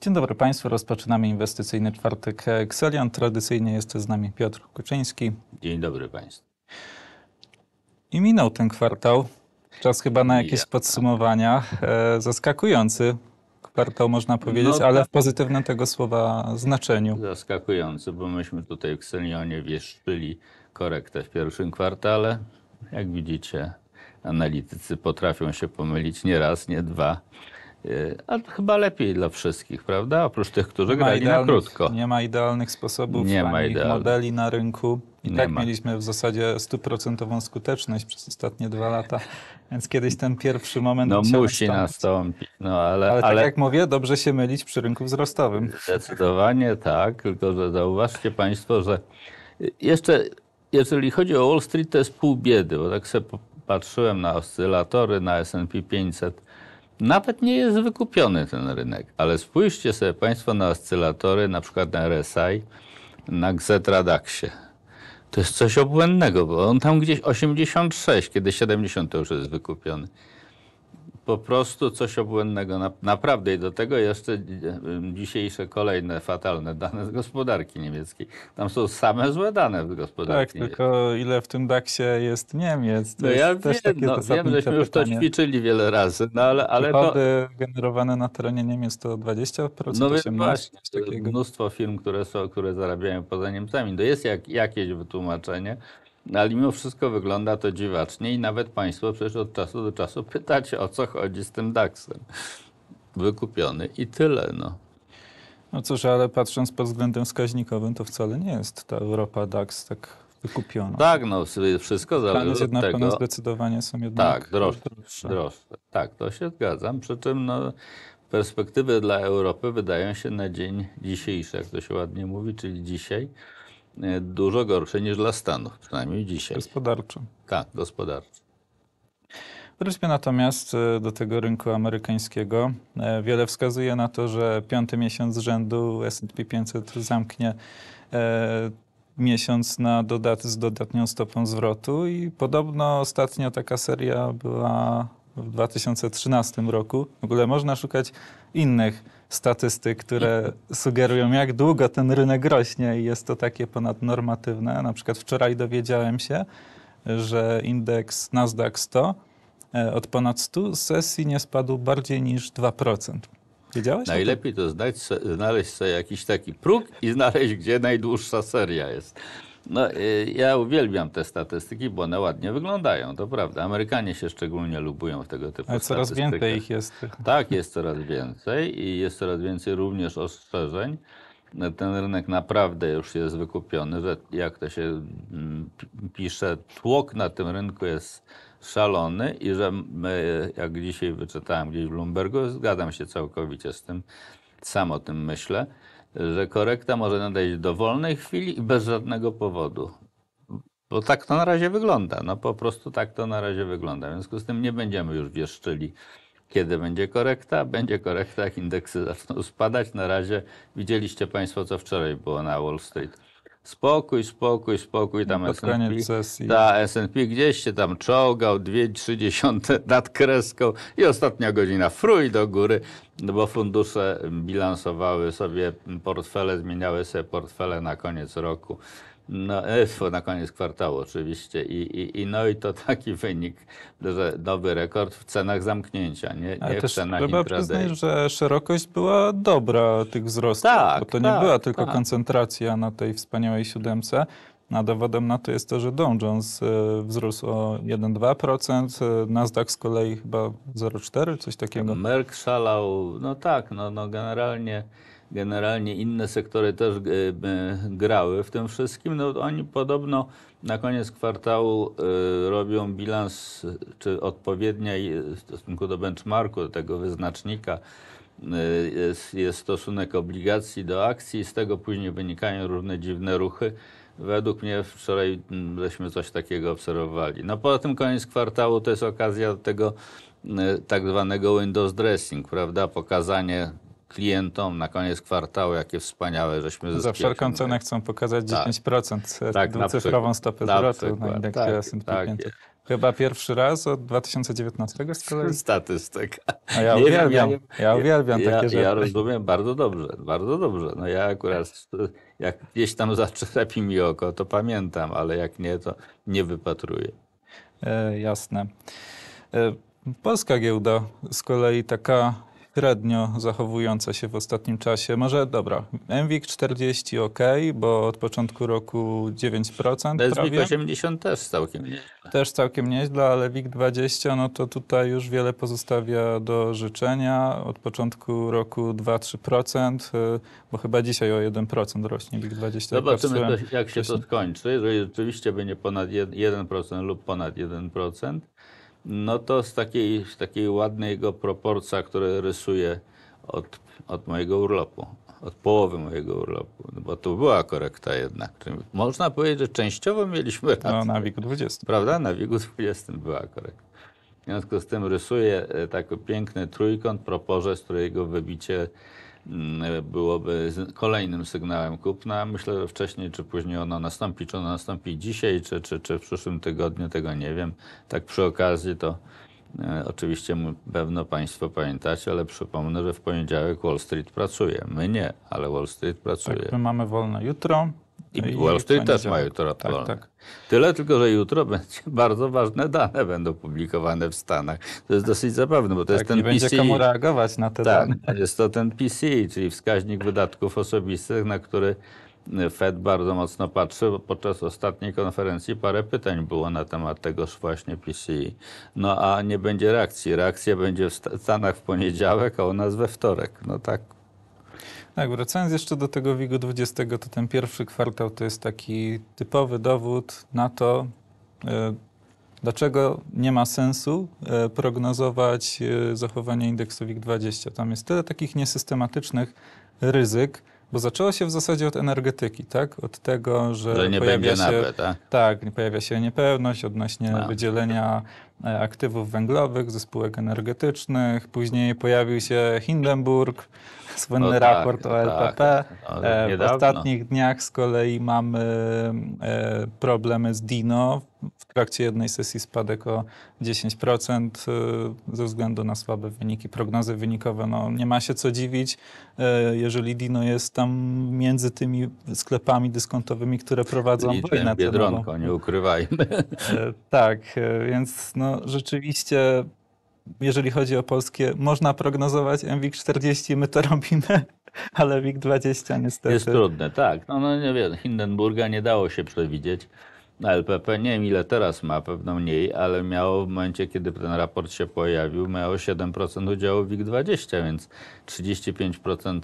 Dzień dobry Państwu, rozpoczynamy inwestycyjny czwartek Xelion. Tradycyjnie jest z nami Piotr Kuczyński. Dzień dobry Państwu. I minął ten kwartał. Czas chyba na jakieś ja. podsumowania. E, zaskakujący kwartał można no powiedzieć, no, ale w pozytywnym tego słowa znaczeniu. Zaskakujący, bo myśmy tutaj w Xelionie wieszczyli korektę w pierwszym kwartale. Jak widzicie, analitycy potrafią się pomylić nie raz, nie dwa. E, a chyba lepiej dla wszystkich, prawda? Oprócz tych, którzy nie grali na krótko. Nie ma idealnych sposobów, nie ma idealnych. modeli na rynku. I nie tak ma. mieliśmy w zasadzie stuprocentową skuteczność przez ostatnie dwa lata, więc kiedyś ten pierwszy moment... No musi nastąpić, no ale... Ale tak ale... jak mówię, dobrze się mylić przy rynku wzrostowym. Zdecydowanie tak, tylko że zauważcie Państwo, że jeszcze jeżeli chodzi o Wall Street, to jest pół biedy, bo tak sobie patrzyłem na oscylatory, na S&P 500, nawet nie jest wykupiony ten rynek, ale spójrzcie sobie Państwo na oscylatory, na przykład na RSI, na Xetradaxie. To jest coś obłędnego, bo on tam gdzieś 86, kiedy 70 to już jest wykupiony po prostu coś obłędnego. Naprawdę i do tego jeszcze e, dzisiejsze kolejne fatalne dane z gospodarki niemieckiej. Tam są same złe dane z gospodarki. Tak, niemieckiej. tylko ile w tym DAX-ie jest Niemiec. To no ja wiem, no, wiem, żeśmy już to ćwiczyli wiele razy, no ale, ale to... generowane na terenie Niemiec to 20%, no Właśnie, mnóstwo firm, które, są, które zarabiają poza Niemcami. To jest jak, jakieś wytłumaczenie. No, ale mimo wszystko wygląda to dziwacznie i nawet Państwo przecież od czasu do czasu pytacie, o co chodzi z tym DAX-em. Wykupiony i tyle, no. No cóż, ale patrząc pod względem wskaźnikowym, to wcale nie jest ta Europa DAX tak wykupiona. Tak, no wszystko zależy jednak Zjednoczone zdecydowanie są jednak tak, droższe, droższe. droższe. Tak, to się zgadzam, przy czym no, perspektywy dla Europy wydają się na dzień dzisiejszy, jak to się ładnie mówi, czyli dzisiaj, E, dużo gorsze niż dla Stanów, przynajmniej dzisiaj. Gospodarczo. Tak, gospodarczo. Wróćmy natomiast e, do tego rynku amerykańskiego. E, wiele wskazuje na to, że piąty miesiąc z rzędu S&P 500 zamknie miesiąc na dodat z dodatnią stopą zwrotu i podobno ostatnio taka seria była w 2013 roku. W ogóle można szukać innych statystyk, które sugerują, jak długo ten rynek rośnie i jest to takie ponadnormatywne. Na przykład wczoraj dowiedziałem się, że indeks Nasdaq 100 e, od ponad 100 sesji nie spadł bardziej niż 2%. Wiedziałeś? Najlepiej to znaleźć sobie jakiś taki próg i znaleźć, gdzie najdłuższa seria jest. No, y, ja uwielbiam te statystyki, bo one ładnie wyglądają, to prawda. Amerykanie się szczególnie lubują w tego typu Ale coraz więcej ich jest. Tak, jest coraz więcej i jest coraz więcej również ostrzeżeń. Ten rynek naprawdę już jest wykupiony, że jak to się mm, pisze, tłok na tym rynku jest szalony i że my, jak dzisiaj wyczytałem gdzieś w Bloombergu, zgadzam się całkowicie z tym, sam o tym myślę że korekta może nadejść do wolnej chwili i bez żadnego powodu. Bo tak to na razie wygląda. No po prostu tak to na razie wygląda. W związku z tym nie będziemy już wieszczyli, kiedy będzie korekta. Będzie korekta, jak indeksy zaczną spadać. Na razie widzieliście Państwo, co wczoraj było na Wall Street spokój, spokój, spokój, tam S&P, ta S&P gdzieś się tam czołgał, dwie, trzydziesiąte nad kreską i ostatnia godzina fruj do góry, no bo fundusze bilansowały sobie portfele, zmieniały sobie portfele na koniec roku. No, e, na koniec kwartału oczywiście. I, i, i no i to taki wynik, że nowy rekord w cenach zamknięcia, nie, nie w cenach trzeba przyznać, że szerokość była dobra tych wzrostów, tak, bo to tak, nie była tak, tylko tak. koncentracja na tej wspaniałej siódemce. A dowodem na to jest to, że Dow Jones e, wzrósł o 1,2%, e, Nasdaq z kolei chyba 0,4%, coś takiego. Merck szalał, no tak, no, no generalnie generalnie inne sektory też e, e, grały w tym wszystkim. No, oni podobno na koniec kwartału e, robią bilans, czy odpowiednia, w stosunku do benchmarku, do tego wyznacznika, jest, jest stosunek obligacji do akcji, z tego później wynikają różne dziwne ruchy. Według mnie wczoraj żeśmy coś takiego obserwowali. No poza tym koniec kwartału to jest okazja do tego tak zwanego windows dressing, prawda? Pokazanie klientom na koniec kwartału, jakie wspaniałe, żeśmy zyskali. Za wszelką cenę chcą pokazać 10% tak, tak na cyfrową stopę na zwrotu na indeks tak, S&P tak, Chyba pierwszy raz od 2019 z kolei? Statystyka. No ja, uwielbiam, ja, ja, ja uwielbiam ja, takie rzeczy. Ja rozumiem bardzo dobrze, bardzo dobrze. No ja akurat, jak gdzieś tam zaczepi mi oko, to pamiętam, ale jak nie, to nie wypatruję. E, jasne. E, Polska giełda z kolei taka średnio zachowująca się w ostatnim czasie. Może dobra, MWIG 40 ok, bo od początku roku 9%. BSWIG 80 też całkiem nieźle. Też całkiem nieźle, ale WIG 20 no to tutaj już wiele pozostawia do życzenia. Od początku roku 2-3%, y, bo chyba dzisiaj o 1% rośnie WIG 20. Zobaczymy jak, jak się to skończy. Jeżeli rzeczywiście będzie ponad 1% lub ponad 1%, no to z takiej, z takiej jego proporcja, które rysuję od, od mojego urlopu, od połowy mojego urlopu, bo to była korekta jednak. można powiedzieć, że częściowo mieliśmy rację. No, na wieku 20. Prawda? Na wieku 20 była korekta. W związku z tym rysuję e, taki piękny trójkąt, z którego wybicie Mm, byłoby kolejnym sygnałem kupna. Myślę, że wcześniej czy później ono nastąpi. Czy ono nastąpi dzisiaj, czy, czy, czy w przyszłym tygodniu, tego nie wiem. Tak przy okazji to e, oczywiście pewno Państwo pamiętacie, ale przypomnę, że w poniedziałek Wall Street pracuje. My nie, ale Wall Street pracuje. Tak, my mamy wolne jutro. I, no I Wall Street też ma jutro tak, wolne. Tak. Tyle tylko, że jutro będzie bardzo ważne dane będą publikowane w Stanach. To jest dosyć zabawne, bo to tak, jest ten nie będzie komu reagować na te tak, dane. Jest to ten PC, czyli wskaźnik wydatków osobistych, na który Fed bardzo mocno patrzy. Podczas ostatniej konferencji parę pytań było na temat tegoż właśnie PCI. No a nie będzie reakcji. Reakcja będzie w Stanach w poniedziałek, a u nas we wtorek. No tak tak, wracając jeszcze do tego WIG-u 20, to ten pierwszy kwartał to jest taki typowy dowód na to, e, dlaczego nie ma sensu e, prognozować e, zachowania indeksu WIG-20. Tam jest tyle takich niesystematycznych ryzyk, bo zaczęło się w zasadzie od energetyki, tak? Od tego, że, że nie pojawia się, tak? tak, pojawia się niepewność odnośnie A. wydzielenia aktywów węglowych ze spółek energetycznych. Później pojawił się Hindenburg, słynny no tak, raport no tak, o LPP. Tak, e, w ostatnich dniach z kolei mamy e, problemy z Dino. W trakcie jednej sesji spadek o 10% e, ze względu na słabe wyniki, prognozy wynikowe. No, nie ma się co dziwić, jeżeli Dino jest tam między tymi sklepami dyskontowymi, które prowadzą Liczę, wojnę. Biedronko, nie ukrywajmy. Tak, więc no, rzeczywiście jeżeli chodzi o polskie, można prognozować MWIG-40, my to robimy, ale WIG-20 niestety. Jest trudne, tak. No, no nie wiem, Hindenburga nie dało się przewidzieć. Na LPP nie wiem ile teraz ma, pewno mniej, ale miało w momencie, kiedy ten raport się pojawił, miało 7% udziału WIG-20, więc 35%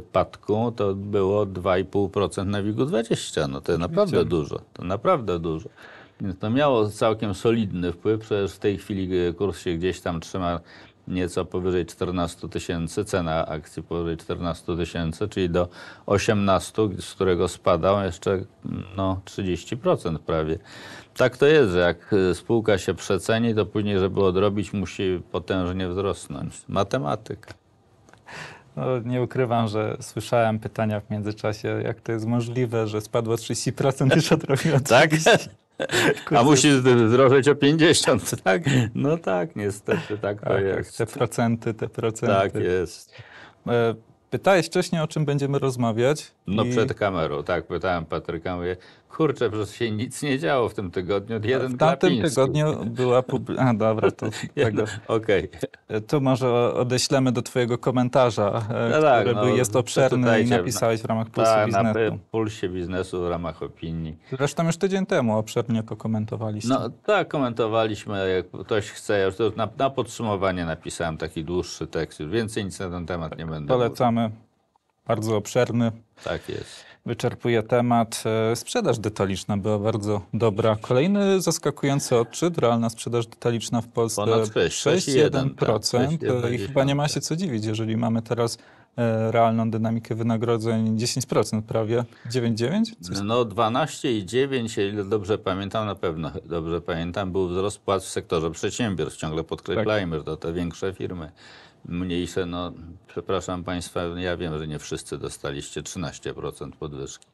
spadku to było 2,5% na WIG-20. No to naprawdę dużo, to naprawdę dużo. Więc to miało całkiem solidny wpływ, przecież w tej chwili e, kurs się gdzieś tam trzyma nieco powyżej 14 tysięcy, cena akcji powyżej 14 tysięcy, czyli do 18, z którego spadał jeszcze no, 30% prawie. Tak to jest, że jak e, spółka się przeceni, to później, żeby odrobić, musi potężnie wzrosnąć. Matematyka. No, nie ukrywam, że słyszałem pytania w międzyczasie, jak to jest możliwe, że spadło 30% już odrobiło 30%. Tak? A musi zdrożeć o 50, tak? No tak, niestety, tak to tak, jest. Te procenty, te procenty. Tak jest. E, pytałeś wcześniej, o czym będziemy rozmawiać. No i... przed kamerą, tak, pytałem Patryka, mówię, Kurczę, przecież się nic nie działo w tym tygodniu. Jeden w tamtym Klapiński. tygodniu była publikacja. A dobra, to tego. Okej. Okay. może odeślemy do Twojego komentarza, e, no tak, no, jest obszerny i napisałeś w ramach Pulsu ta, Biznesu. Na Pulsie Biznesu w ramach opinii. Zresztą już tydzień temu obszernie to komentowaliśmy. No tak, komentowaliśmy. Jak ktoś chce, ja już na, na podsumowanie napisałem taki dłuższy tekst. więcej nic na ten temat nie będę Polecamy. Mówił bardzo obszerny. Tak jest. Wyczerpuje temat. E, sprzedaż detaliczna była bardzo dobra. Kolejny zaskakujący odczyt, realna sprzedaż detaliczna w Polsce 6,1%. Tak, e, I chyba nie ma tak. się co dziwić, jeżeli mamy teraz e, realną dynamikę wynagrodzeń 10% prawie, 9,9? No 12,9, ile dobrze pamiętam, na pewno dobrze pamiętam, był wzrost płac w sektorze przedsiębiorstw. Ciągle tak. podkreślajmy, tak. że to te większe firmy mniejsze. No, przepraszam Państwa, ja wiem, że nie wszyscy dostaliście 13% podwyżki,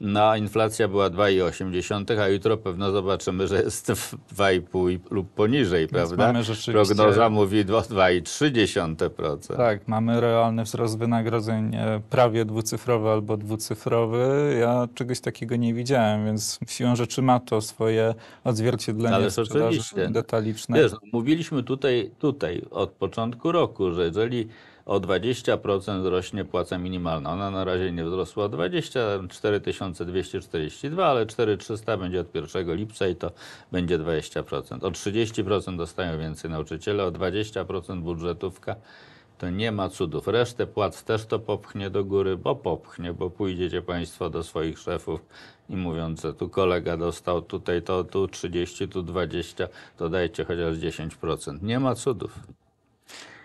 no, inflacja była 2,8, a jutro pewno zobaczymy, że jest 2,5 lub poniżej, prawda? rzeczywiście... Prognoza mówi 2,3%. Tak, mamy realny wzrost wynagrodzeń e, prawie dwucyfrowy albo dwucyfrowy. Ja czegoś takiego nie widziałem, więc siłą rzeczy ma to swoje odzwierciedlenie Ale w sprzedaży detalicznej. Wiesz, mówiliśmy tutaj, tutaj od początku roku, że jeżeli o 20% rośnie płaca minimalna. Ona na razie nie wzrosła o 24 242, ale 4300 będzie od 1 lipca i to będzie 20%. O 30% dostają więcej nauczyciele, o 20% budżetówka to nie ma cudów. Resztę płac też to popchnie do góry, bo popchnie, bo pójdziecie Państwo do swoich szefów i mówiąc, tu kolega dostał tutaj to, tu 30, tu 20, to dajcie chociaż 10%. Nie ma cudów.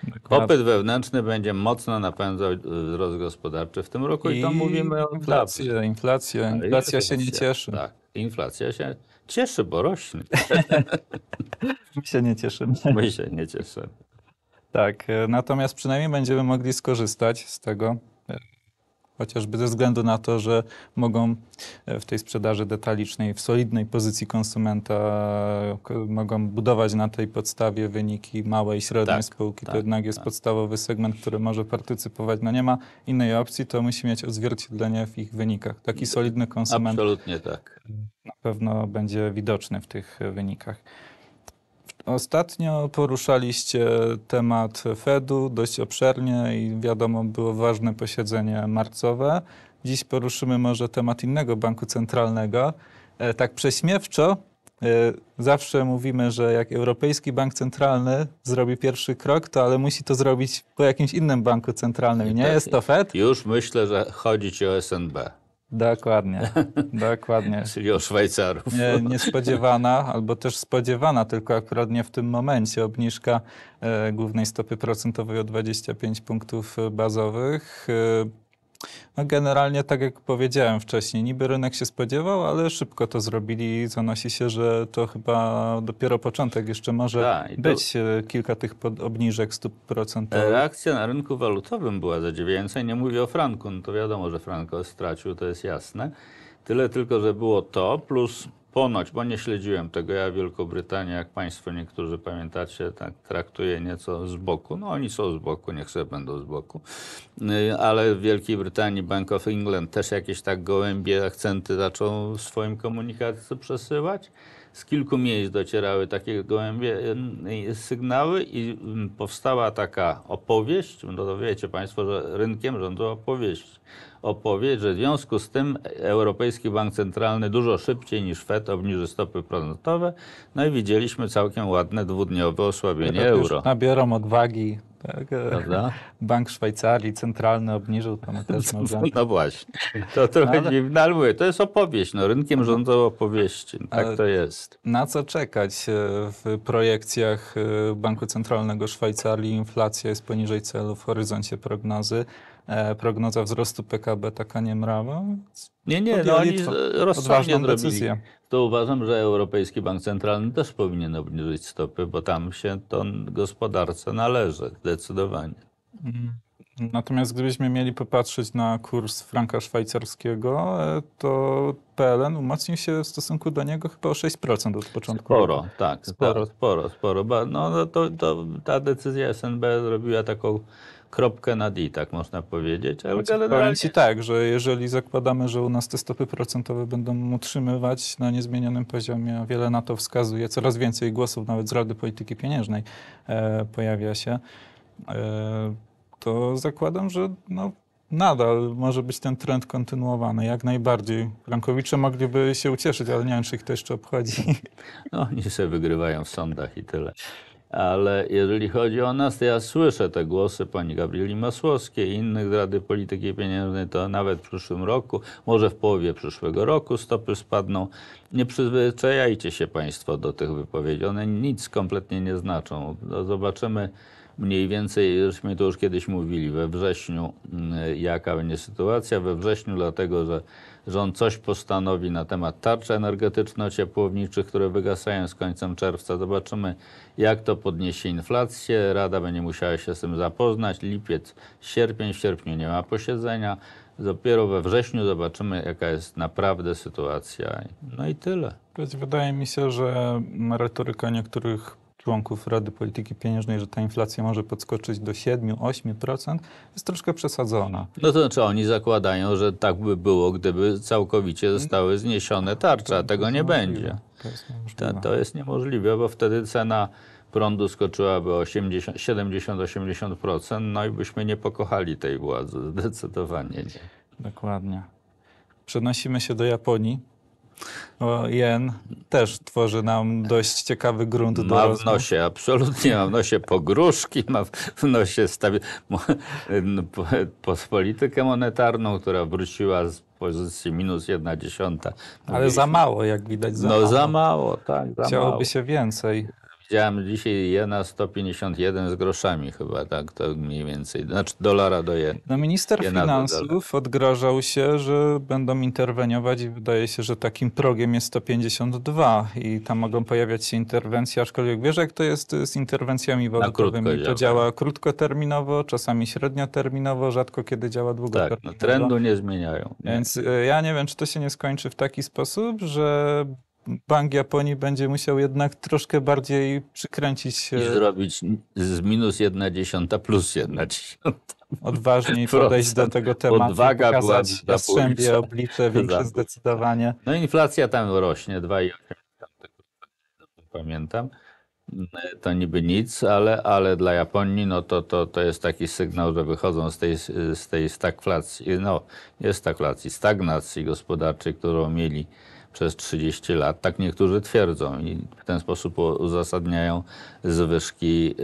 Dokładnie. Popyt wewnętrzny będzie mocno napędzał y, wzrost gospodarczy w tym roku i, i mówimy o inflacji. Inflacja, inflacja, inflacja się nie cieszy. Tak, inflacja się cieszy, bo rośnie. My się nie cieszymy. My się nie cieszymy. Tak, e, natomiast przynajmniej będziemy mogli skorzystać z tego, chociażby ze względu na to, że mogą e, w tej sprzedaży detalicznej, w solidnej pozycji konsumenta, mogą budować na tej podstawie wyniki małej i średniej tak, spółki. Tak, to jednak jest tak. podstawowy segment, który może partycypować. No nie ma innej opcji, to musi mieć odzwierciedlenie w ich wynikach. Taki solidny konsument Absolutnie tak. na pewno będzie widoczny w tych wynikach. Ostatnio poruszaliście temat Fedu dość obszernie i wiadomo, było ważne posiedzenie marcowe. Dziś poruszymy może temat innego banku centralnego. E, tak prześmiewczo, e, zawsze mówimy, że jak Europejski Bank Centralny zrobi pierwszy krok, to ale musi to zrobić po jakimś innym banku centralnym. Nie, tak jest to Fed? Już myślę, że chodzi ci o SNB. Dokładnie, dokładnie. Czyli o Szwajcarów. Nie, niespodziewana, albo też spodziewana, tylko akurat nie w tym momencie, obniżka e, głównej stopy procentowej o 25 punktów bazowych. E, no generalnie, tak jak powiedziałem wcześniej, niby rynek się spodziewał, ale szybko to zrobili i zanosi się, że to chyba dopiero początek. Jeszcze może Ta, to... być e, kilka tych obniżek stóp procentowych. Reakcja na rynku walutowym była zadziwiająca. Nie mówię o franku, no to wiadomo, że franko stracił, to jest jasne. Tyle tylko, że było to, plus Ponoć, bo nie śledziłem tego, ja Brytanię, jak Państwo niektórzy pamiętacie, tak traktuję nieco z boku. No oni są z boku, niech sobie będą z boku. Y, ale w Wielkiej Brytanii Bank of England też jakieś tak gołębie akcenty zaczął w swoim komunikacie przesyłać z kilku miejsc docierały takie gołębie sygnały i mm, powstała taka opowieść, no to wiecie Państwo, że rynkiem rządzą opowieści. Opowieść, że w związku z tym Europejski Bank Centralny dużo szybciej niż FED obniży stopy procentowe, no i widzieliśmy całkiem ładne dwudniowe osłabienie euro. Już nabiorą odwagi tak, tak, Prawda? Bank Szwajcarii centralny obniżył tam też no, może. No właśnie, to trochę ale... dziwne, ale mówię, to jest opowieść, no, rynkiem rządzą opowieści, no, tak ale to jest. Na co czekać e, w projekcjach e, Banku Centralnego Szwajcarii? Inflacja jest poniżej celu w horyzoncie prognozy. E, prognoza wzrostu PKB taka nie mrawa. Nie, nie, no oni rozsądnie decyzję. To uważam, że Europejski Bank Centralny też powinien obniżyć stopy, bo tam się to gospodarce należy zdecydowanie. Mhm. Natomiast gdybyśmy mieli popatrzeć na kurs franka szwajcarskiego, e, to PLN umocnił się w stosunku do niego chyba o 6% od początku. Sporo, tak. Sporo, tak, sporo. sporo. No, no, to, to ta decyzja SNB zrobiła taką kropkę nad i, tak można powiedzieć. Ale znaczy, generalnie... Ci tak, że jeżeli zakładamy, że u nas te stopy procentowe będą utrzymywać na niezmienionym poziomie, a wiele na to wskazuje, coraz więcej głosów nawet z Rady Polityki Pieniężnej e, pojawia się, e, to zakładam, że no, nadal może być ten trend kontynuowany, jak najbardziej. Frankowicze mogliby się ucieszyć, ale nie wiem, czy ich to jeszcze obchodzi. No, oni się wygrywają w sądach i tyle. Ale jeżeli chodzi o nas, to ja słyszę te głosy pani Gabrieli Masłowskiej i innych z Rady Polityki Pieniężnej, to nawet w przyszłym roku, może w połowie przyszłego roku stopy spadną. Nie przyzwyczajajcie się Państwo do tych wypowiedzi. One nic kompletnie nie znaczą. No, zobaczymy mniej więcej, żeśmy to już kiedyś mówili, we wrześniu, mm, jaka będzie sytuacja. We wrześniu, dlatego że Rząd coś postanowi na temat tarcz energetyczno-ciepłowniczych, które wygasają z końcem czerwca. Zobaczymy, jak to podniesie inflację. Rada będzie musiała się z tym zapoznać. Lipiec, sierpień, w sierpniu nie ma posiedzenia. Dopiero we wrześniu zobaczymy, jaka jest naprawdę sytuacja. No i tyle. Wydaje mi się, że retoryka niektórych członków Rady Polityki Pieniężnej, że ta inflacja może podskoczyć do 7-8%, jest troszkę przesadzona. No to znaczy oni zakładają, że tak by było, gdyby całkowicie mm. zostały zniesione tarcze, a tak, tego nie będzie. To jest, to, to jest niemożliwe, bo wtedy cena prądu skoczyłaby o 70-80%, no i byśmy nie pokochali tej władzy, zdecydowanie nie. Dokładnie. Przenosimy się do Japonii jen też tworzy nam dość ciekawy grunt ma do Ma w nosie, absolutnie ma w nosie pogróżki, ma w nosie stabi- politykę monetarną, która wróciła z pozycji minus jedna dziesiąta. Ale za mało, jak widać. Za no mało. za mało, tak. Za Chciałoby mało. się więcej. Widziałem dzisiaj jena 151 z groszami chyba, tak to mniej więcej, znaczy dolara do jena. No minister jena finansów odgrażał się, że będą interweniować i wydaje się, że takim progiem jest 152 i tam mogą pojawiać się interwencje, aczkolwiek wiesz jak to jest z interwencjami walutowymi, to działa. działa krótkoterminowo, czasami średnioterminowo, rzadko kiedy działa długoterminowo. Tak, no trendu nie zmieniają. Nie. Więc e, ja nie wiem, czy to się nie skończy w taki sposób, że Bank Japonii będzie musiał jednak troszkę bardziej przykręcić. E, I zrobić z minus jedna dziesiąta plus jedna dziesiąta. Odważniej podejść do tego tematu. Odwaga pokazać była jastrzębie oblicze większe zdecydowanie. No inflacja tam rośnie, 2,8 pamiętam. To niby nic, ale, ale dla Japonii no to, to, to jest taki sygnał, że wychodzą z tej, z tej stagflacji, no nie stagflacji, stagnacji gospodarczej, którą mieli przez 30 lat. Tak niektórzy twierdzą i w ten sposób uzasadniają zwyżki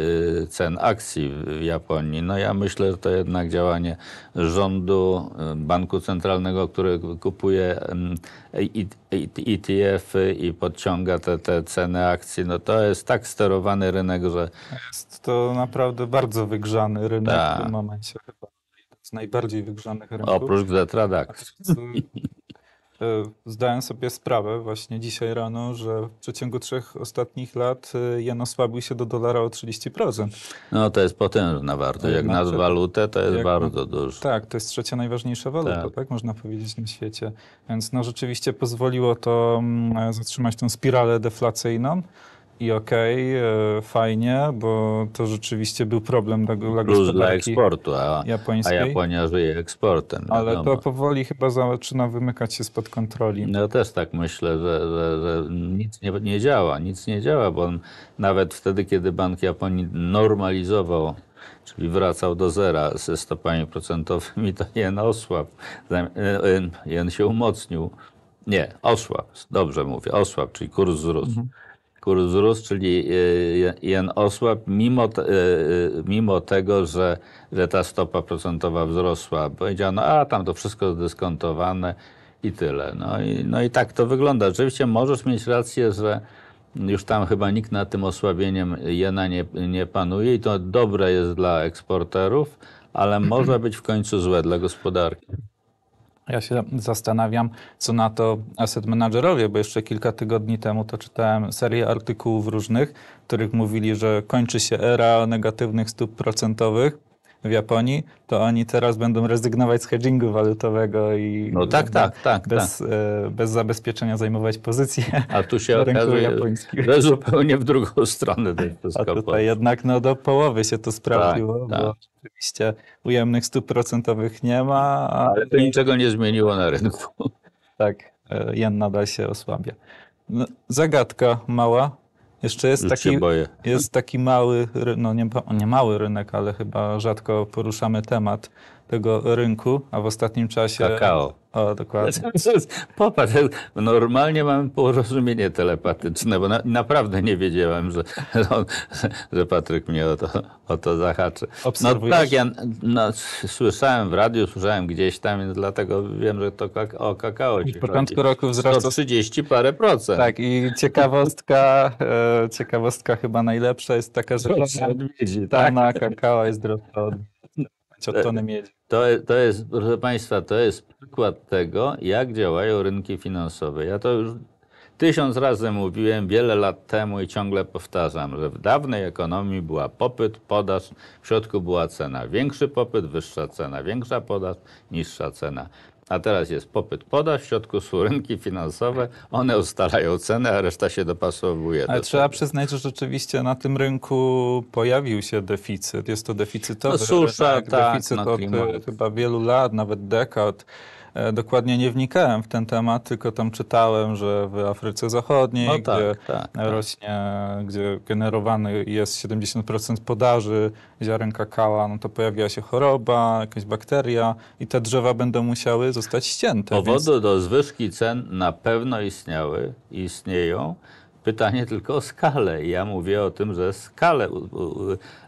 y, cen akcji w Japonii. No ja myślę, że to jednak działanie rządu, y, banku centralnego, który kupuje y, ETF i podciąga te, te ceny akcji. No to jest tak sterowany rynek, że... Jest to naprawdę bardzo wygrzany rynek Ta. w tak. tym momencie chyba. Z najbardziej wygrzanych rynków. Oprócz Gdetra, tak. E, zdałem sobie sprawę właśnie dzisiaj rano, że w przeciągu trzech ostatnich lat e, jen osłabił się do dolara o 30%. No to jest potężna wartość. Jak znaczy, na walutę to jest bardzo dużo. Tak, to jest trzecia najważniejsza waluta, tak. tak. można powiedzieć na świecie. Więc no rzeczywiście pozwoliło to mm, zatrzymać tą spiralę deflacyjną i okej, okay, e, fajnie, bo to rzeczywiście był problem dla, gospodarki. Plus dla eksportu, a, japońskiej. a Japonia żyje eksportem. Ale wiadomo. to powoli chyba zaczyna wymykać się spod kontroli. No też tak myślę, że, że, że nic nie, nie, działa, nic nie działa, bo nawet wtedy, kiedy Bank Japonii normalizował czyli wracał do zera ze stopami procentowymi, to jen osłabł, e, e, jen się umocnił. Nie, osłabł, dobrze mówię, osłabł, czyli kurs wzrósł. Mhm kurs wzrósł, czyli e, jen osłab, mimo, e, e, mimo tego, że, że ta stopa procentowa wzrosła. Powiedziano, a tam to wszystko zdyskontowane i tyle. No i, no i tak to wygląda. Oczywiście możesz mieć rację, że już tam chyba nikt nad tym osłabieniem jena nie, nie panuje i to dobre jest dla eksporterów, ale może być w końcu złe dla gospodarki. Ja się zastanawiam, co na to asset managerowie, bo jeszcze kilka tygodni temu to czytałem serię artykułów różnych, w których mówili, że kończy się era negatywnych stóp procentowych w Japonii, to oni teraz będą rezygnować z hedgingu walutowego i no tak, tak, tak, bez, tak. E, bez zabezpieczenia zajmować pozycję A tu się okazuje, że zupełnie w drugą stronę to wszystko A tutaj jednak no, do połowy się to sprawdziło, tak, bo tak. oczywiście ujemnych stóp procentowych nie ma. Ale to niczego nie zmieniło na rynku. Tak, e, jen nadal się osłabia. No, zagadka mała, jeszcze jest taki, jest taki mały, no nie, nie mały rynek, ale chyba rzadko poruszamy temat tego rynku, a w ostatnim czasie... Kakao. O, dokładnie. Popatrz, normalnie mam porozumienie telepatyczne, bo na, naprawdę nie wiedziałem, że, on, że Patryk mnie o to, o to zahaczy. No Obserwujesz? No tak, ja no, słyszałem w radiu, słyszałem gdzieś tam, więc dlatego wiem, że to kaka o kakao ci Od początku chodzi. roku o 130 parę procent. Tak i ciekawostka, e, ciekawostka chyba najlepsza jest taka, że... Proszę, odwiedzi, tak? tak. kakao jest droższa od E, tony miedzi. To, to jest, proszę Państwa, to jest przykład tego, jak działają rynki finansowe. Ja to już tysiąc razy mówiłem wiele lat temu i ciągle powtarzam, że w dawnej ekonomii była popyt, podaż, w środku była cena. Większy popyt, wyższa cena, większa podaż, niższa cena. A teraz jest popyt podaż, w środku są rynki finansowe, one ustalają cenę, a reszta się dopasowuje. Ale do trzeba tego. przyznać, że rzeczywiście na tym rynku pojawił się deficyt. Jest to deficytowy no, susza, rynek, tak, deficyt no, od klimat. E, chyba wielu lat, nawet dekad. E, dokładnie nie wnikałem w ten temat, tylko tam czytałem, że w Afryce Zachodniej, no tak, gdzie tak, tak. rośnie, gdzie generowany jest 70% podaży ziaren kakao, no to pojawia się choroba, jakaś bakteria i te drzewa będą musiały zostać ścięte. Powody więc... do zwyżki cen na pewno istniały i istnieją. Pytanie tylko o skalę. Ja mówię o tym, że skalę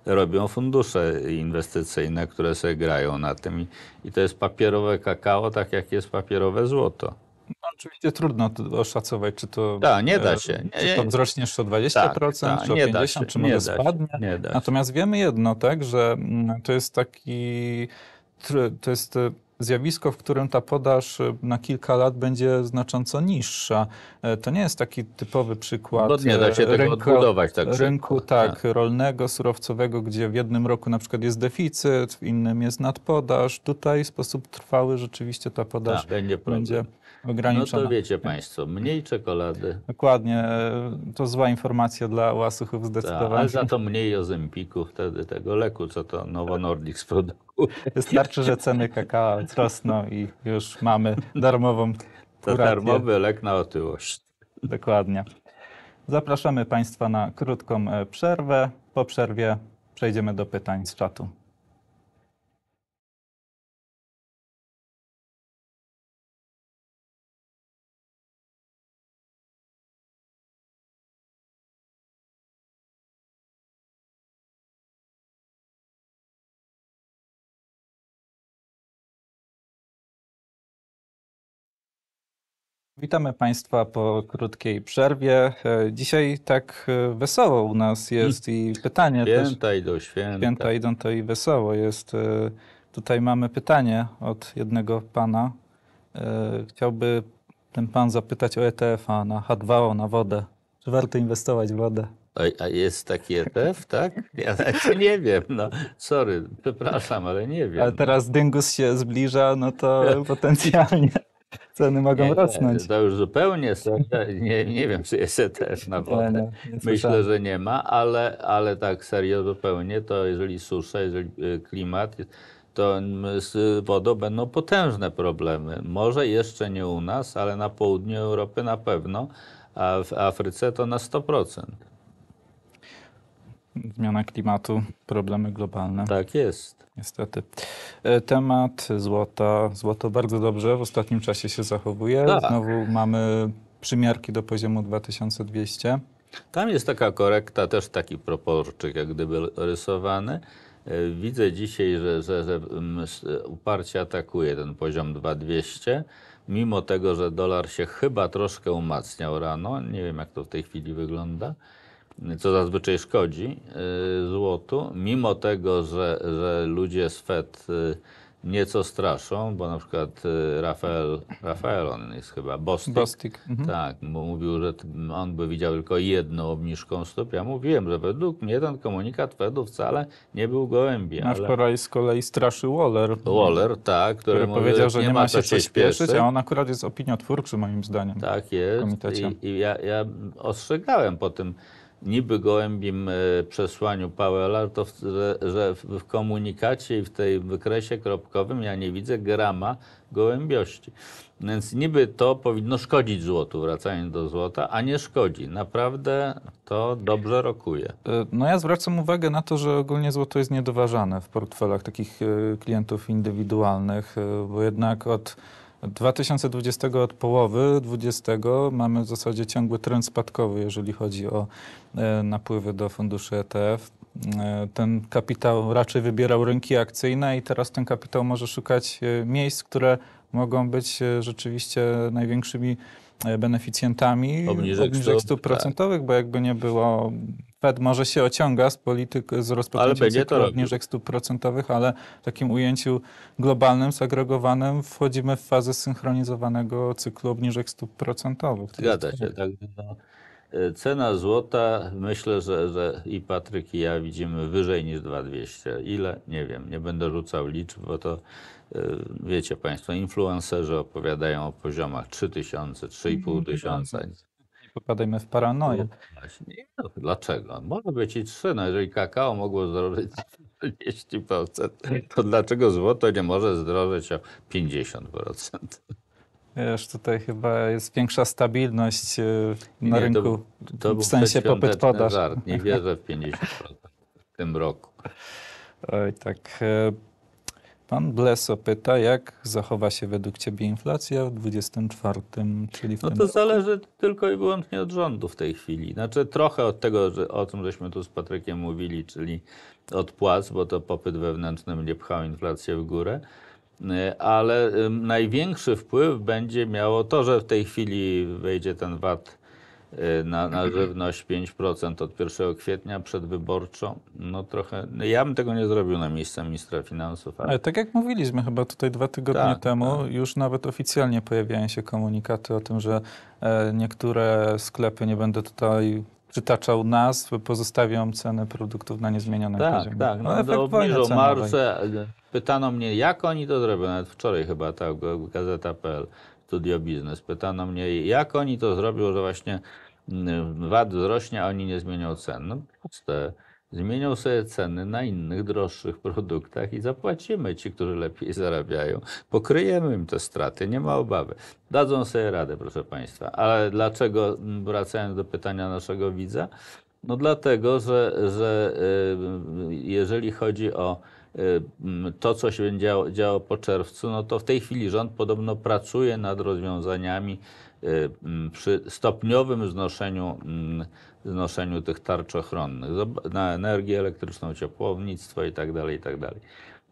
robią fundusze inwestycyjne, które sobie grają na tym. I, to jest papierowe kakao, tak jak jest papierowe złoto. No, oczywiście trudno oszacować, czy to. Tak, nie e, da się. Nie, czy to wzrośnie jeszcze o 20%, tak, ta, czy o 50%, się, czy może spadnie. Się, Natomiast wiemy jedno, tak, że mm, to jest taki. To jest e, zjawisko, w którym ta podaż e, na kilka lat będzie znacząco niższa. E, to nie jest taki typowy przykład no nie e, da się rynku, tego tak rynku tak, rolnego, surowcowego, gdzie w jednym roku na przykład jest deficyt, w innym jest nadpodaż. Tutaj w sposób trwały rzeczywiście ta podaż tak, będzie, będzie ograniczona. No to wiecie Państwo, mniej czekolady. Dokładnie, e, to zła informacja dla łasuchów zdecydowanie. Ta, ale za to mniej ozympiku wtedy, tego leku, co to Nowo Nordic sprodukuje. Wystarczy, że ceny kakao rosną i już mamy darmową kurację. To darmowy lek na otyłość. Dokładnie. Zapraszamy Państwa na krótką e, przerwę. Po przerwie przejdziemy do pytań z czatu. Witamy Państwa po krótkiej przerwie. E, dzisiaj tak e, wesoło u nas jest i mm. pytanie święta też. Idą, święta. święta idą, to i wesoło jest. E, tutaj mamy pytanie od jednego pana. Chciałby ten pan zapytać o ETF-a na H2O, na wodę. Czy warto inwestować w wodę? A jest taki ETF, tak? No, ja nie wiem, no sorry, przepraszam, ale nie wiem. A teraz dyngus się zbliża, no to potencjalnie. Ceny mogą nie, rosnąć. Nie, to już zupełnie tak. nie, nie wiem, czy jest też na wodę. No, nie, Myślę, że nie ma, ale, ale tak serio zupełnie, to jeżeli susza, jeżeli y, klimat, to z wodą będą potężne problemy. Może jeszcze nie u nas, ale na południu Europy na pewno, a w Afryce to na 100%. Zmiana klimatu, problemy globalne. Tak jest. Niestety. E, temat złota. Złoto bardzo dobrze w ostatnim czasie się zachowuje. Tak. Znowu mamy przymiarki do poziomu 2200. Tam jest taka korekta, też taki proporczyk jak gdyby rysowany. E, widzę dzisiaj, że, że, że mm, e, uparcie atakuje ten poziom 2200, mimo tego, że dolar się chyba troszkę umacniał rano. Nie wiem, jak to w tej chwili wygląda co zazwyczaj szkodzi y, złotu, mimo tego, że, że ludzie z Fed y, nieco straszą, bo na przykład y, Rafael, Rafael on jest chyba, Bostik, Bostik. Mhm. tak, mówił, że on by widział tylko jedną obniżką stóp. Ja mówiłem, że według mnie ten komunikat Fedu wcale nie był gołębi. No, a wczoraj z kolei straszy Waller. Waller, tak, który, który mówi, powiedział, że nie, nie ma się co śpieszyć, a on akurat jest opiniotwórczy moim zdaniem. Tak jest i, i ja, ja ostrzegałem po tym niby gołębim e, przesłaniu Pawela, to w, że w komunikacie i w tej wykresie kropkowym ja nie widzę grama gołębiości. Więc niby to powinno szkodzić złotu, wracając do złota, a nie szkodzi. Naprawdę to dobrze rokuje. E, no ja zwracam uwagę na to, że ogólnie złoto jest niedoważane w portfelach takich e, klientów indywidualnych, bo jednak od od 2020 od połowy 2020 mamy w zasadzie ciągły trend spadkowy, jeżeli chodzi o e, napływy do funduszy ETF. E, ten kapitał raczej wybierał rynki akcyjne i teraz ten kapitał może szukać e, miejsc, które mogą być rzeczywiście największymi beneficjentami obniżek, obniżek stóp tak. procentowych, tak. bo jakby nie było Fed może się ociąga z polityk, z rozpoczęciem cyklu obniżek stóp procentowych, ale w takim ujęciu globalnym, zagregowanym wchodzimy w fazę synchronizowanego cyklu obniżek stóp procentowych. Zgadza się. Tak, no. E, cena złota, myślę, że, że i Patryk i ja widzimy wyżej niż 2200. Ile? Nie wiem, nie będę rzucał liczb, bo to e, wiecie Państwo, influencerzy opowiadają o poziomach 3000, 3500 popadajmy w paranoję. No właśnie, no, dlaczego? Może być i trzy, no jeżeli kakao mogło zdrożyć 30%, to dlaczego złoto nie może zdrożyć o 50%? Wiesz, tutaj chyba jest większa stabilność y, na nie, rynku, to, to w sensie popyt-podaż. Nie wierzę w 50% w tym roku. Oj, tak. Y, Pan Bleso pyta, jak zachowa się według Ciebie inflacja w 24, czyli w No to zależy tylko i wyłącznie od rządu w tej chwili. Znaczy trochę od tego, że, o czym żeśmy tu z Patrykiem mówili, czyli od płac, bo to popyt wewnętrzny będzie pchał inflację w górę. E, ale największy wpływ będzie miało to, że w tej chwili wejdzie ten VAT Y, na, na żywność 5% od 1 kwietnia przedwyborczo, no trochę, no ja bym tego nie zrobił na miejscu ministra finansów. Ale... ale tak jak mówiliśmy chyba tutaj dwa tygodnie tak, temu, tak. już nawet oficjalnie pojawiają się komunikaty o tym, że e, niektóre sklepy, nie będę tutaj przytaczał nazw, pozostawią ceny produktów na niezmienionym tak, poziomie. Tak, no, no obniżą marże. Pytano mnie, jak oni to zrobią, nawet wczoraj chyba, tak, gazeta.pl Studio Biznes. Pytano mnie, jak oni to zrobią, że właśnie mm, VAT wzrośnie, a oni nie zmienią cen. No proste. Zmienią sobie ceny na innych, droższych produktach i zapłacimy ci, którzy lepiej zarabiają. Pokryjemy im te straty, nie ma obawy. Dadzą sobie radę, proszę Państwa. Ale dlaczego, mm, wracając do pytania naszego widza, no dlatego, że, że y, jeżeli chodzi o to, co się działo, działo po czerwcu, no to w tej chwili rząd podobno pracuje nad rozwiązaniami y, przy stopniowym znoszeniu, znoszeniu tych tarcz ochronnych na energię elektryczną, ciepłownictwo itd. Tak itd. Tak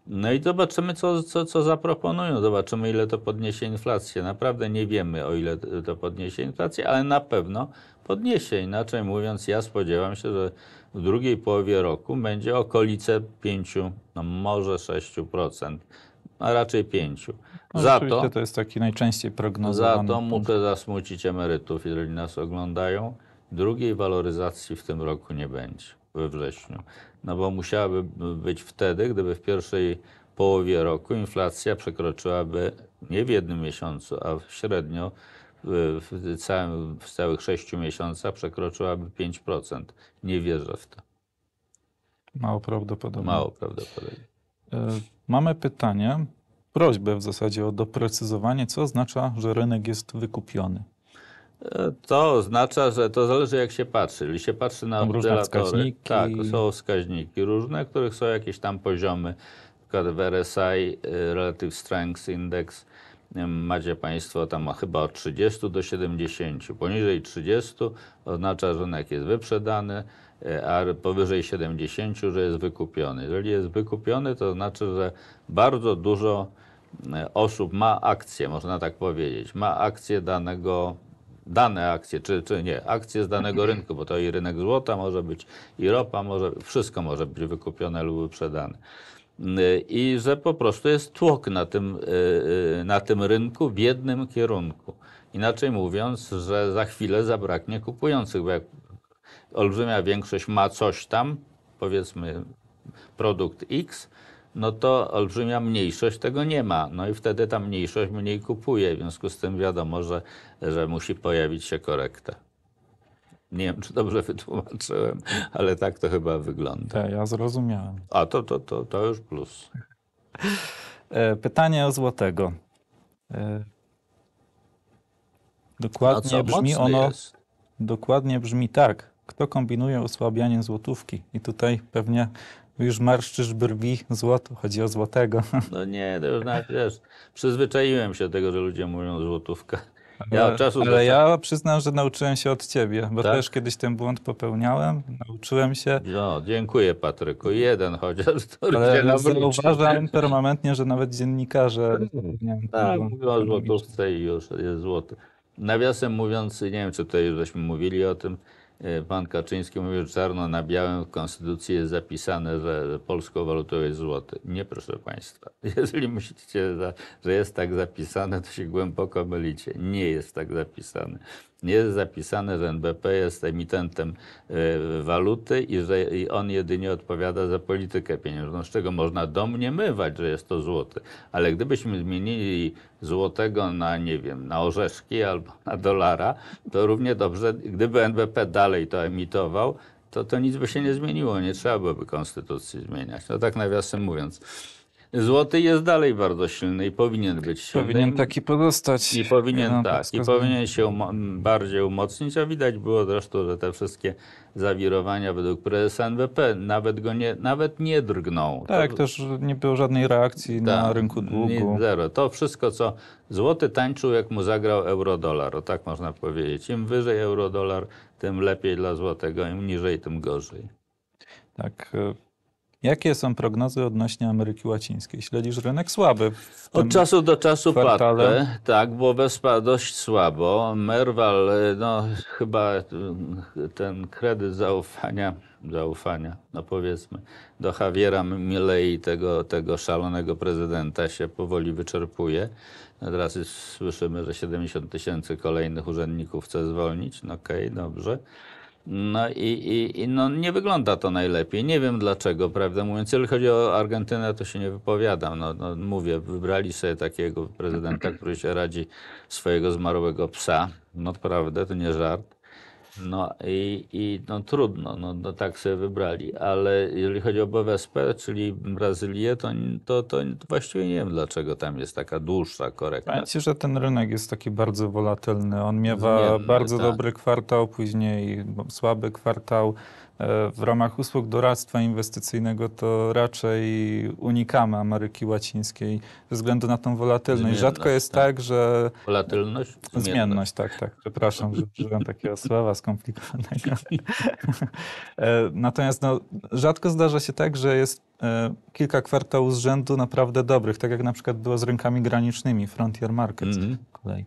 no i zobaczymy, co, co, co zaproponują, zobaczymy, ile to podniesie inflację. Naprawdę nie wiemy, o ile to podniesie inflację, ale na pewno podniesie. Inaczej mówiąc, ja spodziewam się, że w drugiej połowie roku będzie okolice 5, no może 6%, a raczej 5. No, za to, to jest taki najczęściej prognozowany. Za to muszę zasmucić emerytów, jeżeli nas oglądają. Drugiej waloryzacji w tym roku nie będzie, we wrześniu no bo musiałaby być wtedy, gdyby w pierwszej połowie roku inflacja przekroczyłaby nie w jednym miesiącu, a średnio w, całym, w całych sześciu miesiącach przekroczyłaby 5%. Nie wierzę w to. Mało prawdopodobne. Mało prawdopodobne. E, mamy pytanie, prośbę w zasadzie o doprecyzowanie, co oznacza, że rynek jest wykupiony. To oznacza, że to zależy jak się patrzy. Jeśli się patrzy na wskaźniki, tak, są wskaźniki różne, których są jakieś tam poziomy. Na przykład w RSI y, Relative Strength Index y, macie Państwo tam chyba od 30 do 70. Poniżej 30 oznacza, że rynek jest wyprzedany, y, a powyżej 70, że jest wykupiony. Jeżeli jest wykupiony, to znaczy, że bardzo dużo osób ma akcję, można tak powiedzieć, ma akcję danego dane akcje, czy, czy nie, akcje z danego rynku, bo to i rynek złota może być, i ropa może, wszystko może być wykupione lub sprzedane. Y, I że po prostu jest tłok na tym, y, y, na tym rynku w jednym kierunku. Inaczej mówiąc, że za chwilę zabraknie kupujących, bo jak olbrzymia większość ma coś tam, powiedzmy produkt X, no to olbrzymia mniejszość tego nie ma. No i wtedy ta mniejszość mniej kupuje, w związku z tym wiadomo, że, że musi pojawić się korekta. Nie wiem, czy dobrze wytłumaczyłem, ale tak to chyba wygląda. Tak, ja zrozumiałem. A to, to, to, to już plus. E, pytanie o złotego. E, dokładnie brzmi ono. Jest? Dokładnie brzmi tak. Kto kombinuje osłabianie złotówki? I tutaj pewnie już marszczysz brwi złoto, chodzi o złotego. No nie, to już nawet, znaczy, wiesz, przyzwyczaiłem się do tego, że ludzie mówią złotówka. Ja ale, czasu ale ja przyznam, że nauczyłem się od ciebie, bo tak? też kiedyś ten błąd popełniałem, nauczyłem się. No, dziękuję Patryku, jeden chociaż. Ale zauważam permanentnie, że nawet dziennikarze... Tak, nie wiem, tak, mówią o złotówce i już jest złoto. Nawiasem mówiąc, nie wiem czy tutaj już żeśmy mówili o tym, E, pan Kaczyński mówił czarno na białym w Konstytucji jest zapisane, że polską walutą jest złoty. Nie, proszę państwa. Jeżeli myślicie, że jest tak zapisane, to się głęboko mylicie. Nie jest tak zapisane nie zapisane, że NBP jest emitentem e, waluty i że i on jedynie odpowiada za politykę pieniężną, z czego można domniemywać, że jest to złoty. Ale gdybyśmy zmienili złotego na, nie wiem, na orzeszki albo na dolara, to równie dobrze, gdyby NBP dalej to emitował, to, to nic by się nie zmieniło, nie trzeba byłoby konstytucji zmieniać. No tak nawiasem mówiąc. Złoty jest dalej bardzo silny i powinien być silny. Powinien taki pozostać. I powinien no, tak, i powinien się umo- bardziej umocnić, a widać było zresztą, że te wszystkie zawirowania według prezesa NWP nawet go nie, nawet nie drgnął. Tak, to, też nie było żadnej reakcji na tak, rynku długu. zero. To wszystko, co złoty tańczył, jak mu zagrał eurodolar, o tak można powiedzieć. Im wyżej eurodolar, tym lepiej dla złotego, im niżej, tym gorzej. Tak, e, Jakie są prognozy odnośnie Ameryki Łacińskiej? Śledzisz rynek słaby. Od czasu do czasu patrzę, tak, bo wespa dość słabo. Merwal, no chyba mm, ten kredyt zaufania, zaufania, no powiedzmy, do Javiera Milei, tego, tego szalonego prezydenta się powoli wyczerpuje. No, teraz słyszymy, że 70 tysięcy kolejnych urzędników chce zwolnić. No okej, okay, dobrze. No i, i, i, no nie wygląda to najlepiej. Nie wiem dlaczego, prawdę mówiąc. Jeżeli chodzi o Argentynę, to się nie wypowiadam. No, no mówię, wybrali sobie takiego prezydenta, który się radzi swojego zmarłego psa. No prawda, to nie żart. No i, i no trudno, no, no tak sobie wybrali, ale jeżeli chodzi o BWSP, czyli Brazylię, to, to, to właściwie nie wiem dlaczego tam jest taka dłuższa korekta. Powiem że ten rynek jest taki bardzo wolatylny, on miewa Zmienny, no bardzo tak. dobry kwartał, później słaby kwartał, E, w ramach usług doradztwa inwestycyjnego to raczej unikamy Ameryki Łacińskiej ze względu na tą wolatylność. Zmienność, Rzadko jest tak, tak że... Wolatylność? Zmienność. zmienność, tak, tak. Przepraszam, że użyłem takiego słowa skomplikowanego. E, natomiast no, rzadko zdarza się tak, że jest e, kilka kwartałów z rzędu naprawdę dobrych, tak jak na przykład było z rynkami granicznymi, Frontier Markets. Mm -hmm.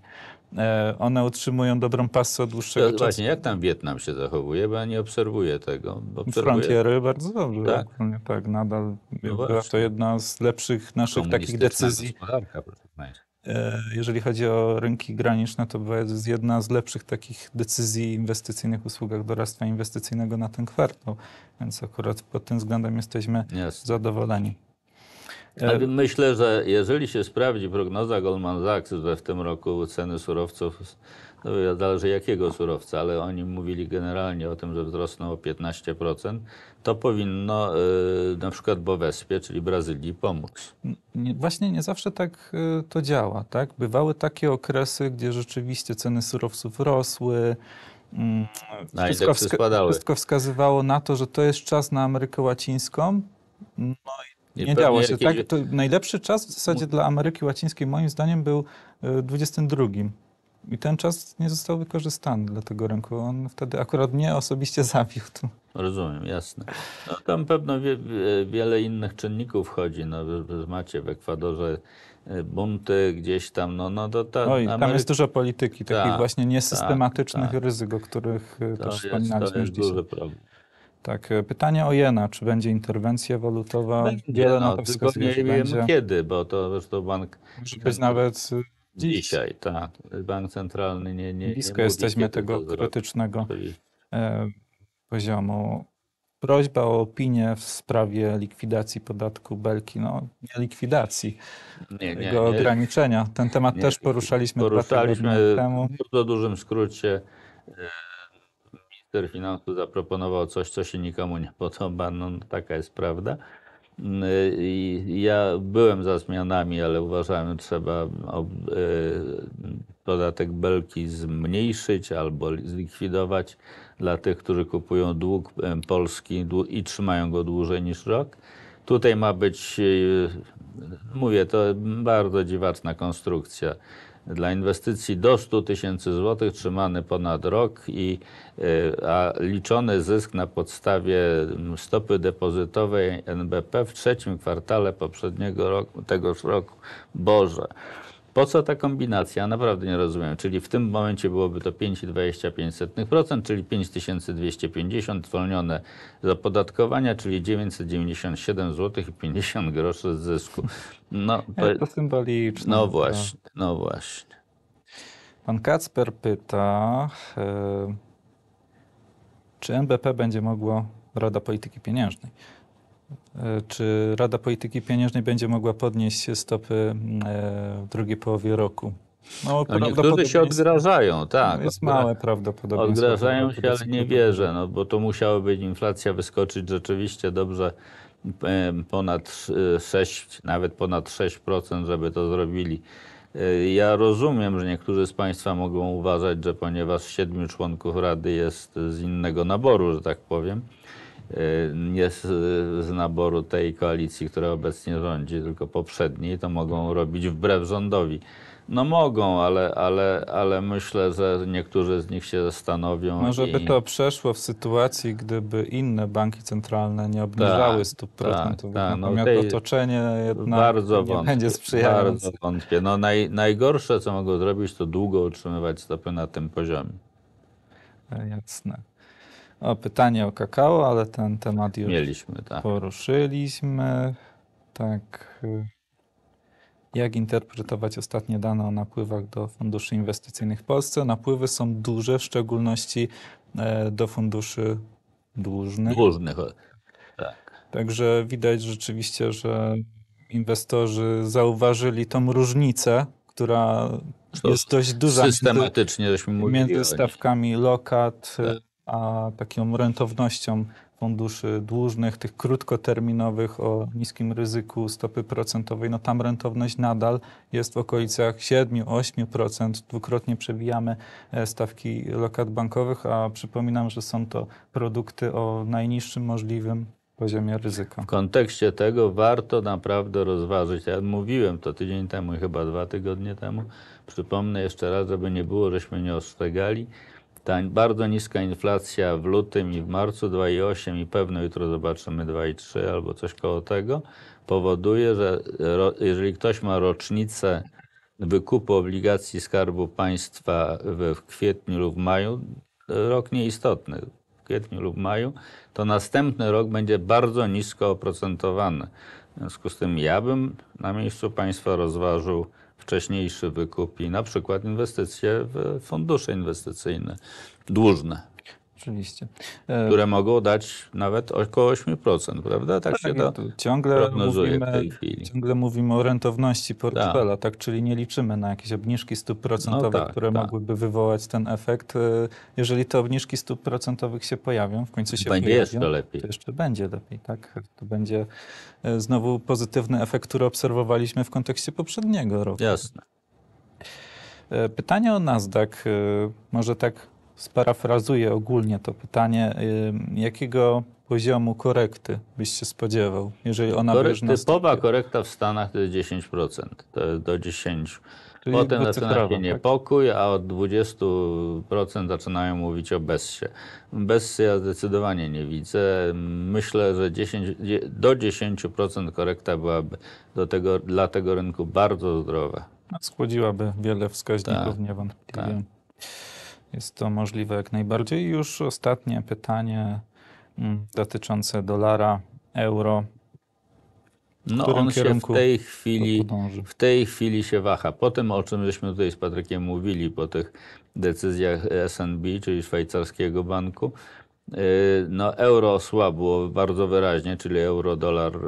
E, one utrzymują dobrą pasę od dłuższego to, czasu. Właśnie, jak tam Wietnam się zachowuje, bo ja nie obserwuję tego. Obserwuję. Frontiery bardzo dobrze. Tak, tak nadal no była to jedna z lepszych naszych takich decyzji. E, jeżeli chodzi o rynki graniczne, to była jedna z lepszych takich decyzji inwestycyjnych w usługach doradztwa inwestycyjnego na ten kwartał. Więc akurat pod tym względem jesteśmy zadowoleni myślę, że jeżeli się sprawdzi prognoza Goldman Sachs, że w tym roku ceny surowców, no zależy jakiego surowca, ale oni mówili generalnie o tym, że wzrosną o 15%, to powinno y, na przykład Bowespie, czyli Brazylii, pomóc. Właśnie nie zawsze tak y, to działa. Tak? Bywały takie okresy, gdzie rzeczywiście ceny surowców rosły, Mm, wszystko, wszystko wskazywało na to, że to jest czas na Amerykę Łacińską. No i nie, nie dało się. Jakieś... Tak, najlepszy czas w zasadzie dla Ameryki Łacińskiej moim zdaniem był 22. E, I ten czas nie został wykorzystany dla tego rynku. On wtedy akurat mnie osobiście zawiódł. Rozumiem, jasne. No, tam pewno wie, wiele innych czynników chodzi. No, macie w Ekwadorze e, bunty gdzieś tam, no, no to ta, Oj, Amery... tam jest dużo polityki, takich ta, właśnie tak, niesystematycznych ta, ryzyk, o których e, to też jest, wspominaliśmy. To jest duży problem. Tak, e, pytanie o jena. Czy będzie interwencja walutowa? Będzie, no, na tylko nie wiem kiedy, bo to zresztą bank... Może być nawet e, dziś. Dzisiaj, tak. Bank Centralny nie... nie blisko nie jesteśmy tego krytycznego e, poziomu. Prośba o opinię w sprawie likwidacji podatku Belki. No, nie likwidacji, nie, nie, jego nie, ograniczenia. Ten temat też poruszaliśmy, poruszaliśmy dwa temu. w bardzo dużym skrócie minister finansów zaproponował coś, co się nikomu nie podoba. No, no taka jest prawda. Mm, ja byłem za zmianami, ale uważałem, że trzeba y, podatek Belki zmniejszyć albo zlikwidować dla tych, którzy kupują dług y, polski i trzymają go dłużej niż rok. Tutaj ma być, y, mówię, to bardzo dziwaczna konstrukcja dla inwestycji do 100 tysięcy złotych trzymany ponad rok, i, e, a liczony zysk na podstawie stopy depozytowej NBP w trzecim kwartale poprzedniego roku, tegoż roku. Boże. Po co ta kombinacja? Naprawdę nie rozumiem. Czyli w tym momencie byłoby to 5,25%, czyli 5250 zwolnione z opodatkowania, czyli 997 zł i 50 groszy zysku. No, to, to symboliczne. No tak. właśnie, no właśnie. Pan Kacper pyta, e, czy MBP będzie mogło Rada Polityki Pieniężnej E, czy Rada Polityki Pieniężnej będzie mogła podnieść stopy e, w drugiej połowie roku. No, no niektórzy się odgrażają, tak. Jest małe prawdopodobieństwo. Odgrażają się, ale nie wierzę, no, bo to musiałaby inflacja wyskoczyć rzeczywiście dobrze e, ponad 6, nawet ponad 6%, żeby to zrobili. Ja rozumiem, że niektórzy z Państwa mogą uważać, że ponieważ siedmiu członków Rady jest z innego naboru, że tak powiem, Y, nie z, z, naboru tej koalicji, która obecnie rządzi, tylko poprzedniej, to mogą robić wbrew rządowi. No mogą, ale, ale, ale myślę, że niektórzy z nich się zastanowią. Może no, i... by to przeszło w sytuacji, gdyby inne banki centralne nie obniżały tak, stóp procentowych. Ta, ta, tak, no to no otoczenie jednak bardzo nie wątpię, będzie sprzyjające. Bardzo wątpię. No naj, najgorsze, co mogą zrobić, to długo utrzymywać stopy na tym poziomie. E, jasne. O pytanie o kakao, ale ten temat już Mieliśmy, tak. poruszyliśmy. Tak. Y, jak interpretować ostatnie dane o napływach do funduszy inwestycyjnych w Polsce? Napływy są duże, w szczególności e, do funduszy dłużnych. Dłużnych, tak. Także widać rzeczywiście, że inwestorzy zauważyli tą różnicę, która to jest dość duża. Systematycznie między, żeśmy mówili. Między stawkami lokat, tak a taką rentownością funduszy dłużnych, tych krótkoterminowych o niskim ryzyku stopy procentowej, no tam rentowność nadal jest w okolicach 7-8%. Dwukrotnie przebijamy e, stawki lokat bankowych, a przypominam, że są to produkty o najniższym możliwym poziomie ryzyka. W kontekście tego warto naprawdę rozważyć. Ja mówiłem to tydzień temu i chyba dwa tygodnie temu. Przypomnę jeszcze raz, żeby nie było, żeśmy nie ostrzegali ta bardzo niska inflacja w lutym i w marcu 2,8 i pewno jutro zobaczymy 2,3 albo coś koło tego, powoduje, że ro, jeżeli ktoś ma rocznicę wykupu obligacji Skarbu Państwa w, w kwietniu lub maju, rok nieistotny, w kwietniu lub maju, to następny rok będzie bardzo nisko oprocentowany. W związku z tym ja bym na miejscu państwa rozważył wcześniejszy wykup i na przykład inwestycje w fundusze inwestycyjne dłużne Oczywiście. E, które mogą dać nawet około 8%, prawda? Tak, tak się to tak. ciągle mówimy, Ciągle mówimy o rentowności portfela, tak. tak. Czyli nie liczymy na jakieś obniżki stóp procentowych, no tak, które tak. mogłyby wywołać ten efekt. E, jeżeli te obniżki stóp procentowych się pojawią, w końcu się będzie pojawią, jeszcze lepiej. to jeszcze będzie lepiej, tak? To będzie e, znowu pozytywny efekt, który obserwowaliśmy w kontekście poprzedniego roku. Jasne. Pytanie o Nasdaq, może tak sparafrazuję ogólnie to pytanie, jakiego poziomu korekty byś się spodziewał, jeżeli ona Korek, Typowa korekta w Stanach to jest 10%, to jest do 10%. Potem zaczyna się tak? niepokój, a od 20% zaczynają mówić o bezsie. Bezsie ja zdecydowanie nie widzę. Myślę, że 10, do 10% korekta byłaby do tego, dla tego rynku bardzo zdrowa. No, Skłodziłaby wiele wskaźników, tak, niewątpliwie. Tak. Jest to możliwe jak najbardziej. I już ostatnie pytanie mm, dotyczące dolara, euro. No on się w tej chwili w tej chwili się waha. Po tym, o czym żeśmy tutaj z Patrykiem mówili, po tych decyzjach SNB, czyli szwajcarskiego banku, y, no euro osłabło bardzo wyraźnie, czyli euro-dolar y,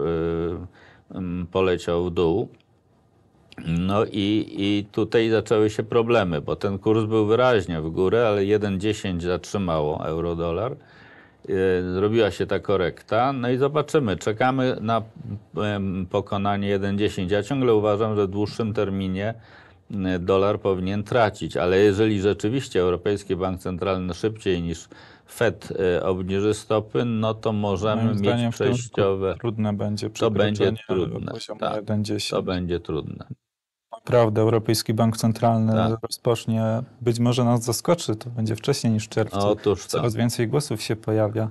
mm, poleciał w dół. No i, i tutaj zaczęły się problemy, bo ten kurs był wyraźnie w górę, ale 1,10 zatrzymało euro-dolar. Y, zrobiła się ta korekta, no i zobaczymy. Czekamy na pokonanie 1,10. Ja ciągle uważam, że w dłuższym terminie y, dolar powinien tracić, ale jeżeli rzeczywiście Europejski Bank Centralny szybciej niż Fed y, obniży stopy, no to możemy Moim mieć przejściowe. Trudne będzie to będzie trudne. Tak, to będzie trudne. Prawda, Europejski Bank Centralny tak. rozpocznie, być może nas zaskoczy, to będzie wcześniej niż w czerwcu. Otóż to. Tak. Coraz więcej głosów się pojawia.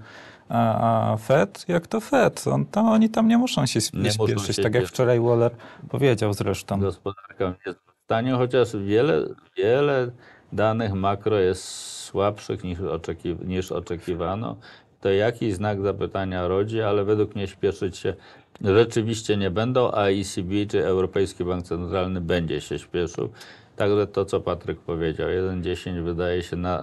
A, a Fed, jak to Fed? On, tam, oni tam nie muszą się spieszyć, tak jak wczoraj Waller powiedział zresztą. Gospodarka jest w stanie, chociaż wiele, wiele danych makro jest słabszych niż, oczeki niż oczekiwano to jakiś znak zapytania rodzi, ale według mnie śpieszyć się rzeczywiście nie będą, a ECB, czy Europejski Bank Centralny, będzie się śpieszył. Także to, co Patryk powiedział, 1,10 wydaje się na,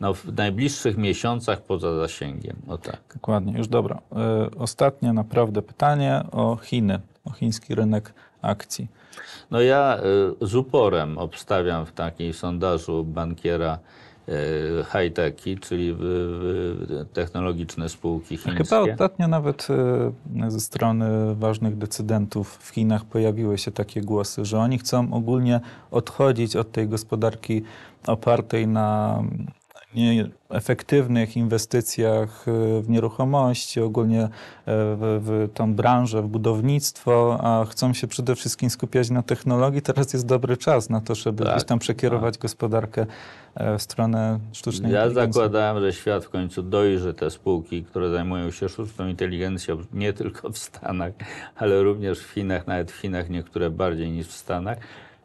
no, w najbliższych miesiącach poza zasięgiem. O tak. Dokładnie, już dobra. E, ostatnie naprawdę pytanie o Chiny, o chiński rynek akcji. No ja e, z uporem obstawiam w takim sondażu bankiera E, high-techi, czyli technologiczne spółki chińskie. Chyba ostatnio nawet e, ze strony ważnych decydentów w Chinach pojawiły się takie głosy, że oni chcą ogólnie odchodzić od tej gospodarki opartej na efektywnych inwestycjach y, w nieruchomości, ogólnie e, w, w tą branżę, w budownictwo, a chcą się przede wszystkim skupiać na technologii, teraz jest dobry czas na to, żeby tak, gdzieś tam tak. przekierować tak. gospodarkę e, w stronę sztucznej ja inteligencji. Ja zakładałem, że świat w końcu dojrzy te spółki, które zajmują się sztuczną inteligencją, nie tylko w Stanach, ale również w Chinach, nawet w Chinach niektóre bardziej niż w Stanach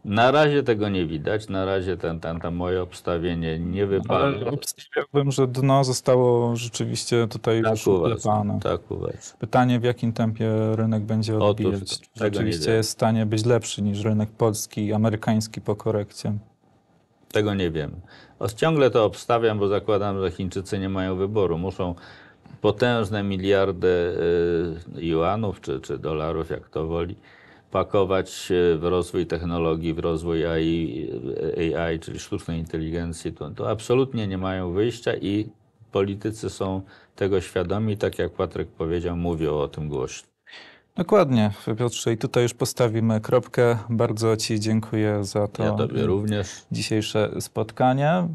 na razie tego nie widać, na razie ten, ten, moje obstawienie nie wypada. Obstawiałbym, że dno zostało rzeczywiście tutaj tak już Tak Pytanie w jakim tempie rynek będzie odbijać. Rzeczywiście jest w stanie być lepszy niż rynek polski i amerykański po korekcie. Tego nie wiem. Ciągle to obstawiam, bo zakładam, że Chińczycy nie mają wyboru. Muszą potężne miliardy y, yuanów czy, czy dolarów, jak to woli, pakować w rozwój technologii, w rozwój AI, AI czyli sztucznej inteligencji, to, to absolutnie nie mają wyjścia i politycy są tego świadomi, tak jak Patryk powiedział, mówią o tym głośno. Dokładnie, Piotrze, i tutaj już postawimy kropkę. Bardzo Ci dziękuję za to ja tobie również. dzisiejsze spotkanie.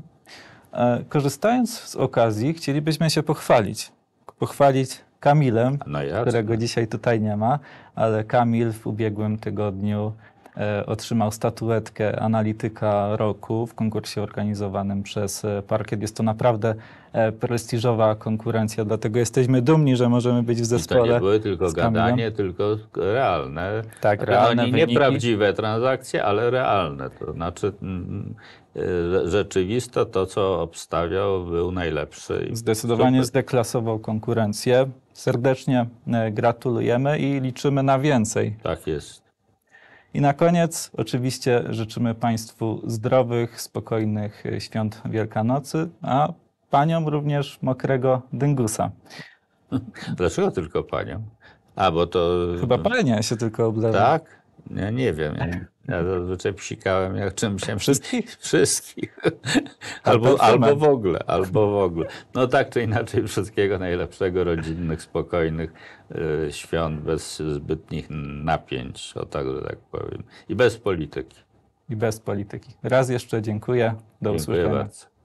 E, korzystając z okazji, chcielibyśmy się pochwalić. Pochwalić Kamilem, no którego dzisiaj tutaj nie ma, ale Kamil w ubiegłym tygodniu E, otrzymał statuetkę analityka roku w konkursie organizowanym przez e, Parkiet. Jest to naprawdę e, prestiżowa konkurencja, dlatego jesteśmy dumni, że możemy być w zespole. I to nie były tylko gadanie, tylko realne. Tak, znaczy, realne Oni no, wyniki. nieprawdziwe transakcje, ale realne. To znaczy mm, mm, rzeczywiste to, co obstawiał, był najlepszy. Zdecydowanie super. zdeklasował konkurencję. Serdecznie gratulujemy i liczymy na więcej. Tak jest. I na koniec oczywiście życzymy Państwu zdrowych, spokojnych świąt Wielkanocy, a Paniom również mokrego dyngusa. Dlaczego tylko Paniom? A, bo to... Chyba Pania się tylko obdarza. Tak? Ja nie wiem. Mhm. Ja, ja zazwyczaj psikałem, jak czymś się wszystkich. wszystkich. Albo, albo w ogóle, albo w ogóle. No tak czy inaczej, wszystkiego najlepszego, rodzinnych, spokojnych yy, świąt, bez zbytnich napięć, o tak, że tak powiem. I bez polityki. I bez polityki. Raz jeszcze dziękuję. Do dziękuję usłyszenia. Bardzo.